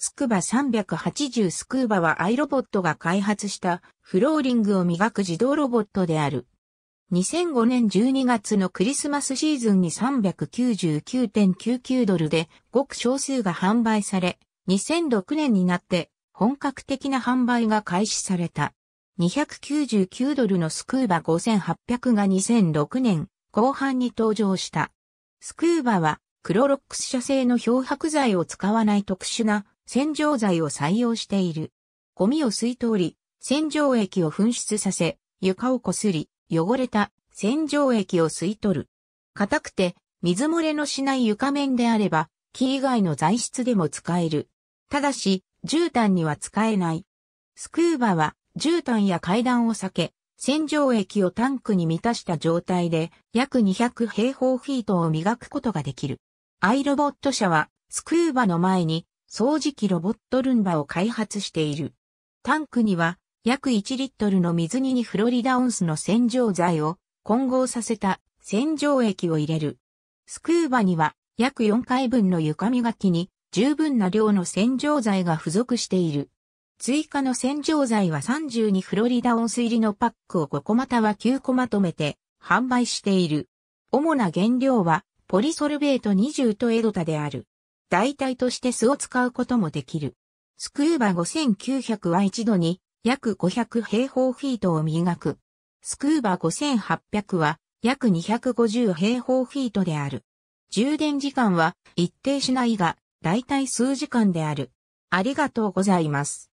スクバ380スクーバはアイロボットが開発したフローリングを磨く自動ロボットである。2005年12月のクリスマスシーズンに399.99ドルでごく少数が販売され、2006年になって本格的な販売が開始された。299ドルのスクーバ5800が2006年後半に登場した。スクーバはクロロックス社製の漂白剤を使わない特殊な洗浄剤を採用している。ゴミを吸い取り、洗浄液を噴出させ、床をこすり、汚れた洗浄液を吸い取る。硬くて水漏れのしない床面であれば、木以外の材質でも使える。ただし、絨毯には使えない。スクーバは絨毯や階段を避け、洗浄液をタンクに満たした状態で約200平方フィートを磨くことができる。アイロボット社はスクーバの前に掃除機ロボットルンバを開発している。タンクには約1リットルの水煮にフロリダオンスの洗浄剤を混合させた洗浄液を入れる。スクーバには約4回分の床磨きに十分な量の洗浄剤が付属している。追加の洗浄剤は32フロリダオンス入りのパックを5個または9個まとめて販売している。主な原料はポリソルベート20とエドタである。代替として巣を使うこともできる。スクーバ5900は一度に約500平方フィートを磨く。スクーバ5800は約250平方フィートである。充電時間は一定しないが、だいたい数時間である。ありがとうございます。